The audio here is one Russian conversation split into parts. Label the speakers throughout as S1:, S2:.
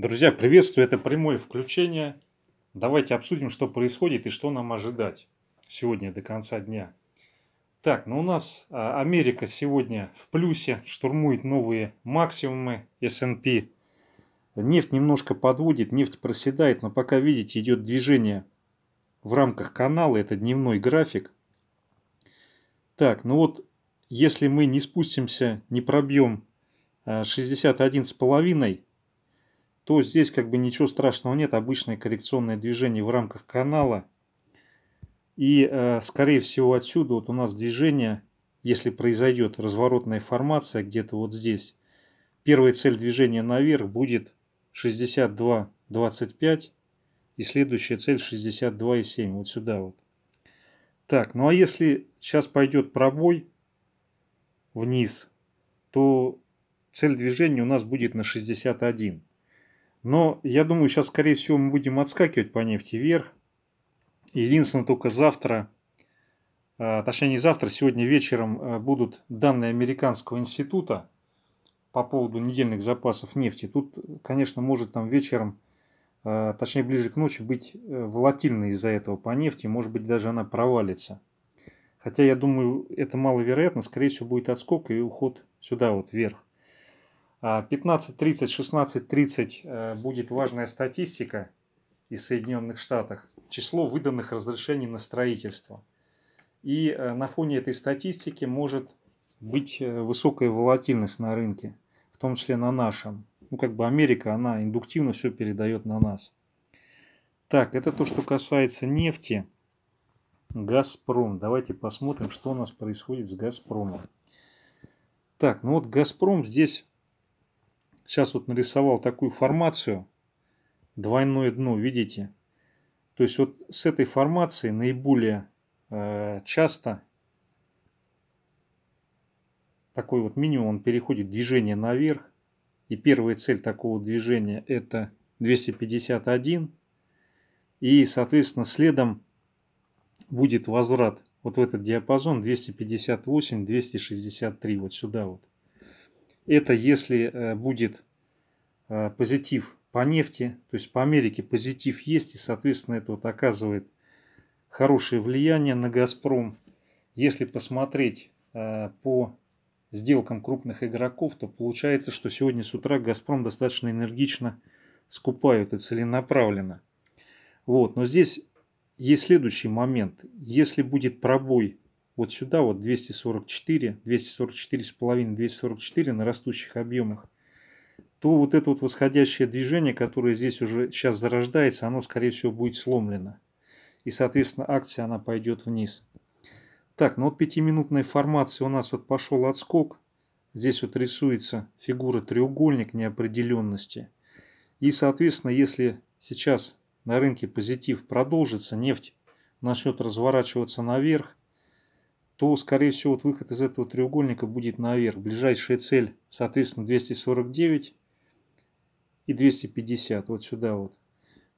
S1: Друзья, приветствую, это прямое включение. Давайте обсудим, что происходит и что нам ожидать сегодня до конца дня. Так, ну у нас а, Америка сегодня в плюсе, штурмует новые максимумы S&P. Нефть немножко подводит, нефть проседает, но пока, видите, идет движение в рамках канала, это дневной график. Так, ну вот, если мы не спустимся, не пробьем 61,5, а, то здесь как бы ничего страшного нет. Обычное коррекционное движение в рамках канала. И, э, скорее всего, отсюда вот у нас движение, если произойдет разворотная формация где-то вот здесь, первая цель движения наверх будет 62,25 и следующая цель 62,7, вот сюда вот. Так, ну а если сейчас пойдет пробой вниз, то цель движения у нас будет на 61. Но я думаю, сейчас, скорее всего, мы будем отскакивать по нефти вверх. Единственное, только завтра, а, точнее не завтра, сегодня вечером э, будут данные Американского института по поводу недельных запасов нефти. Тут, конечно, может там вечером, э, точнее ближе к ночи, быть э, волатильной из-за этого по нефти. Может быть, даже она провалится. Хотя, я думаю, это маловероятно. Скорее всего, будет отскок и уход сюда вот вверх. 15.30, а 16.30 э, будет важная статистика из Соединенных Штатов. Число выданных разрешений на строительство. И э, на фоне этой статистики может быть э, высокая волатильность на рынке, в том числе на нашем. Ну, как бы Америка, она индуктивно все передает на нас. Так, это то, что касается нефти. Газпром. Давайте посмотрим, что у нас происходит с Газпромом. Так, ну вот Газпром здесь Сейчас вот нарисовал такую формацию. Двойное дно, видите? То есть вот с этой формацией наиболее э, часто такой вот минимум он переходит движение наверх. И первая цель такого движения это 251. И, соответственно, следом будет возврат вот в этот диапазон 258-263, вот сюда вот. Это если э, будет э, позитив по нефти, то есть по Америке позитив есть, и, соответственно, это вот оказывает хорошее влияние на «Газпром». Если посмотреть э, по сделкам крупных игроков, то получается, что сегодня с утра «Газпром» достаточно энергично скупают и целенаправленно. Вот. Но здесь есть следующий момент. Если будет пробой вот сюда, вот 244, 244,5, 244 на растущих объемах, то вот это вот восходящее движение, которое здесь уже сейчас зарождается, оно, скорее всего, будет сломлено. И, соответственно, акция, она пойдет вниз. Так, ну вот пятиминутной формации у нас вот пошел отскок. Здесь вот рисуется фигура треугольник неопределенности. И, соответственно, если сейчас на рынке позитив продолжится, нефть начнет разворачиваться наверх, то, скорее всего, вот выход из этого треугольника будет наверх. Ближайшая цель, соответственно, 249 и 250, вот сюда вот.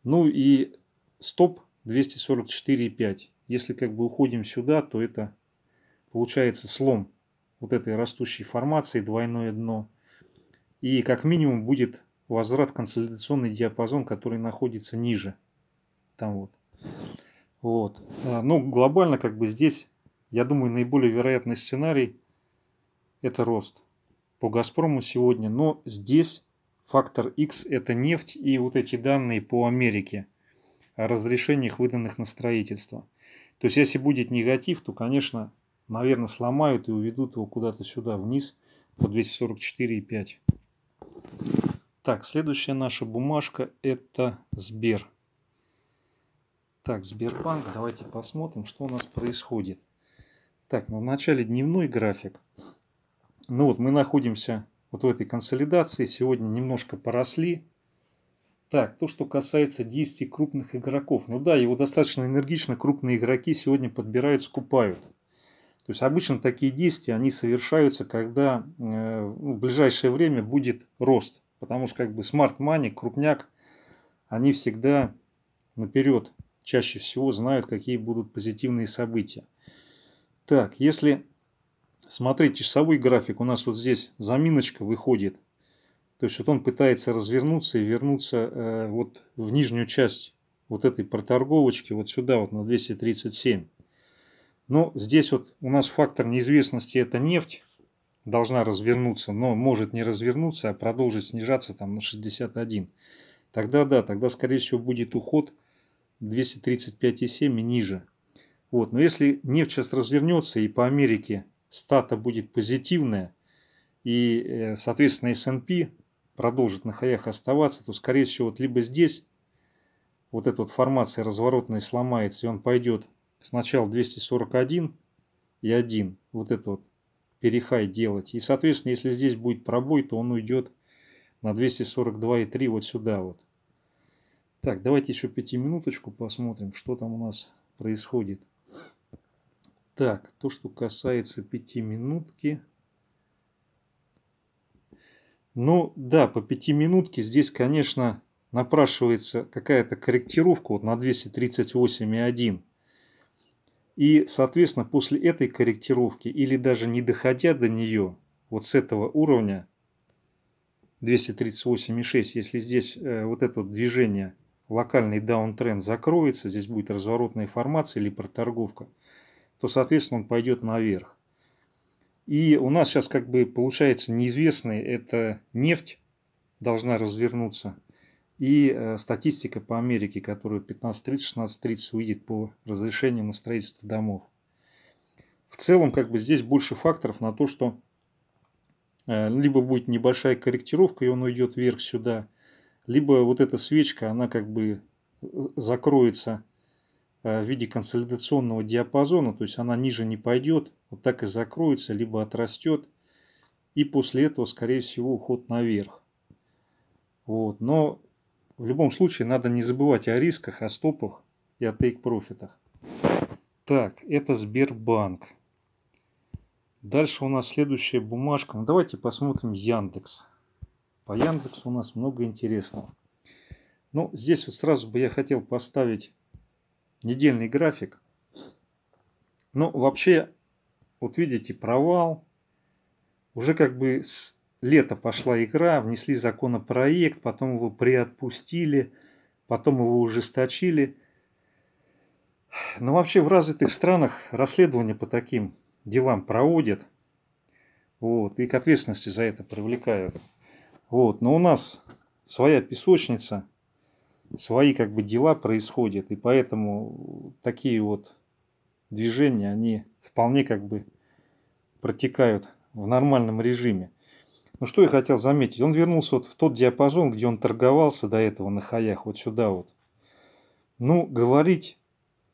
S1: Ну и стоп 244,5. Если как бы уходим сюда, то это получается слом вот этой растущей формации, двойное дно. И как минимум будет возврат консолидационный диапазон, который находится ниже. Там вот. Вот. А, Но ну, глобально как бы здесь я думаю, наиболее вероятный сценарий – это рост по «Газпрому» сегодня. Но здесь фактор X – это нефть и вот эти данные по Америке о разрешениях, выданных на строительство. То есть, если будет негатив, то, конечно, наверное, сломают и уведут его куда-то сюда вниз по 244,5. Так, следующая наша бумажка – это Сбер. Так, Сбербанк, давайте посмотрим, что у нас происходит. Так, ну в начале дневной график. Ну вот мы находимся вот в этой консолидации. Сегодня немножко поросли. Так, то, что касается действий крупных игроков. Ну да, его достаточно энергично крупные игроки сегодня подбирают, скупают. То есть обычно такие действия, они совершаются, когда э, в ближайшее время будет рост. Потому что как бы smart money, крупняк, они всегда наперед чаще всего знают, какие будут позитивные события. Так, если смотреть часовой график, у нас вот здесь заминочка выходит. То есть вот он пытается развернуться и вернуться э, вот в нижнюю часть вот этой проторговочки, вот сюда вот на 237. Но здесь вот у нас фактор неизвестности это нефть должна развернуться, но может не развернуться, а продолжить снижаться там на 61. Тогда да, тогда скорее всего будет уход 235,7 и ниже. Вот. Но если нефть сейчас развернется и по Америке стата будет позитивная, и, э, соответственно, S&P продолжит на хаях оставаться, то, скорее всего, вот либо здесь вот эта вот формация разворотная сломается, и он пойдет сначала 241 и 1, вот это вот перехай делать. И, соответственно, если здесь будет пробой, то он уйдет на и 242,3 вот сюда вот. Так, давайте еще минуточку посмотрим, что там у нас происходит. Так, то, что касается пятиминутки. Ну, да, по пятиминутке здесь, конечно, напрашивается какая-то корректировка вот на 238,1. И, соответственно, после этой корректировки, или даже не доходя до нее, вот с этого уровня 238,6, если здесь э, вот это вот движение – локальный даунтренд закроется, здесь будет разворотная формация или проторговка, то, соответственно, он пойдет наверх. И у нас сейчас как бы получается неизвестный, это нефть должна развернуться. И э, статистика по Америке, которую 15.30-16.30 увидит по разрешению на строительство домов. В целом, как бы здесь больше факторов на то, что э, либо будет небольшая корректировка, и он уйдет вверх сюда – либо вот эта свечка, она как бы э, закроется э, в виде консолидационного диапазона, то есть она ниже не пойдет, вот так и закроется, либо отрастет, и после этого, скорее всего, уход наверх. Вот. Но в любом случае надо не забывать о рисках, о стопах и о тейк-профитах. Так, это Сбербанк. Дальше у нас следующая бумажка. Ну, давайте посмотрим Яндекс. По Яндексу у нас много интересного. Но ну, здесь вот сразу бы я хотел поставить недельный график. Но ну, вообще, вот видите, провал. Уже как бы с лета пошла игра, внесли законопроект, потом его приотпустили, потом его ужесточили. Но вообще в развитых странах расследование по таким делам проводят. Вот, и к ответственности за это привлекают. Вот, но у нас своя песочница, свои как бы дела происходят, и поэтому такие вот движения, они вполне как бы протекают в нормальном режиме. Ну что я хотел заметить, он вернулся вот в тот диапазон, где он торговался до этого на хаях, вот сюда вот. Ну, говорить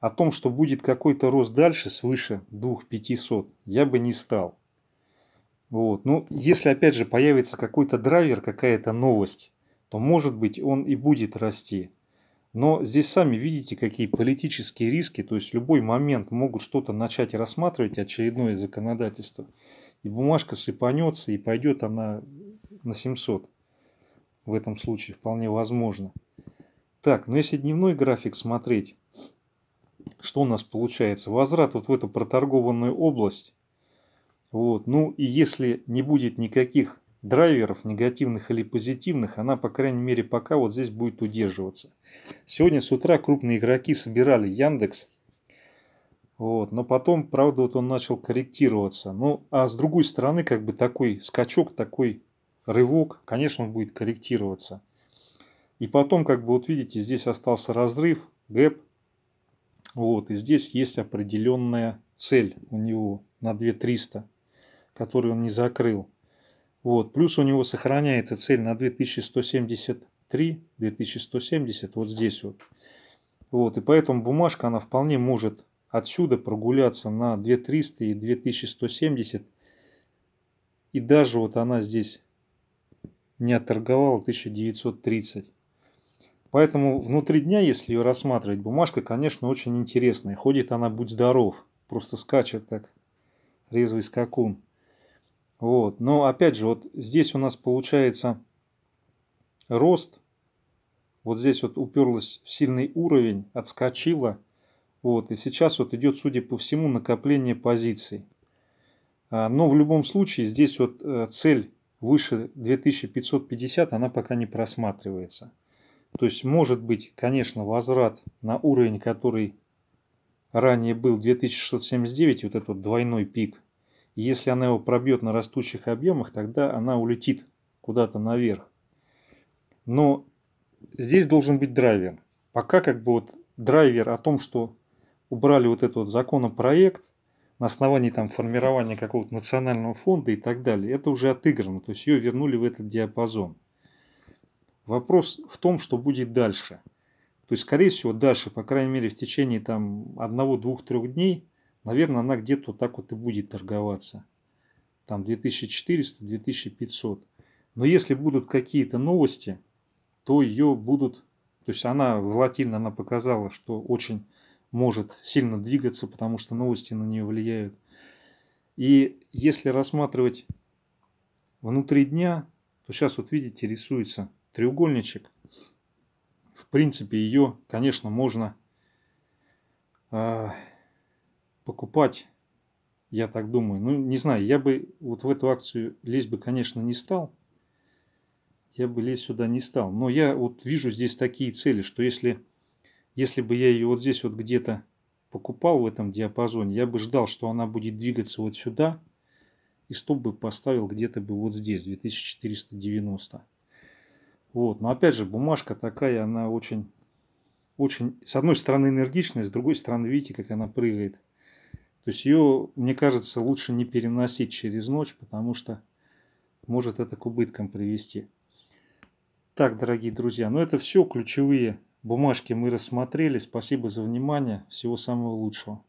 S1: о том, что будет какой-то рост дальше свыше 2500, я бы не стал. Вот. Ну, если опять же появится какой-то драйвер, какая-то новость, то может быть он и будет расти. Но здесь сами видите, какие политические риски, то есть в любой момент могут что-то начать рассматривать очередное законодательство, и бумажка сыпанется, и пойдет она на 700. В этом случае вполне возможно. Так, ну если дневной график смотреть, что у нас получается? Возврат вот в эту проторгованную область вот. Ну и если не будет никаких драйверов, негативных или позитивных, она, по крайней мере, пока вот здесь будет удерживаться. Сегодня с утра крупные игроки собирали Яндекс. Вот, но потом, правда, вот он начал корректироваться. Ну, а с другой стороны, как бы такой скачок, такой рывок, конечно, он будет корректироваться. И потом, как бы вот видите, здесь остался разрыв, гэп. Вот, и здесь есть определенная цель у него на 2300 который он не закрыл. Вот. Плюс у него сохраняется цель на 2173, 2170, вот здесь вот. Вот. И поэтому бумажка, она вполне может отсюда прогуляться на 2300 и 2170. И даже вот она здесь не отторговала 1930. Поэтому внутри дня, если ее рассматривать, бумажка, конечно, очень интересная. Ходит она, будь здоров, просто скачет как резвый скакун. Вот. Но опять же, вот здесь у нас получается рост. Вот здесь вот уперлась в сильный уровень, отскочила. Вот. И сейчас вот идет, судя по всему, накопление позиций. А, но в любом случае здесь вот э, цель выше 2550, она пока не просматривается. То есть может быть, конечно, возврат на уровень, который ранее был 2679, вот этот вот двойной пик – если она его пробьет на растущих объемах, тогда она улетит куда-то наверх. Но здесь должен быть драйвер. Пока как бы вот драйвер о том, что убрали вот этот вот законопроект на основании там формирования какого-то национального фонда и так далее, это уже отыграно, то есть ее вернули в этот диапазон. Вопрос в том, что будет дальше. То есть, скорее всего, дальше, по крайней мере, в течение там одного, двух, трех дней – Наверное, она где-то вот так вот и будет торговаться. Там 2400-2500. Но если будут какие-то новости, то ее будут... То есть она волатильно, она показала, что очень может сильно двигаться, потому что новости на нее влияют. И если рассматривать внутри дня, то сейчас вот видите, рисуется треугольничек. В принципе, ее, конечно, можно а, покупать, я так думаю. Ну, не знаю, я бы вот в эту акцию лезть бы, конечно, не стал. Я бы лезть сюда не стал. Но я вот вижу здесь такие цели, что если, если бы я ее вот здесь вот где-то покупал в этом диапазоне, я бы ждал, что она будет двигаться вот сюда. И стоп бы поставил где-то бы вот здесь, 2490. Вот. Но опять же, бумажка такая, она очень, очень, с одной стороны энергичная, с другой стороны, видите, как она прыгает. То есть ее, мне кажется, лучше не переносить через ночь, потому что может это к убыткам привести. Так, дорогие друзья, ну это все ключевые бумажки мы рассмотрели. Спасибо за внимание. Всего самого лучшего.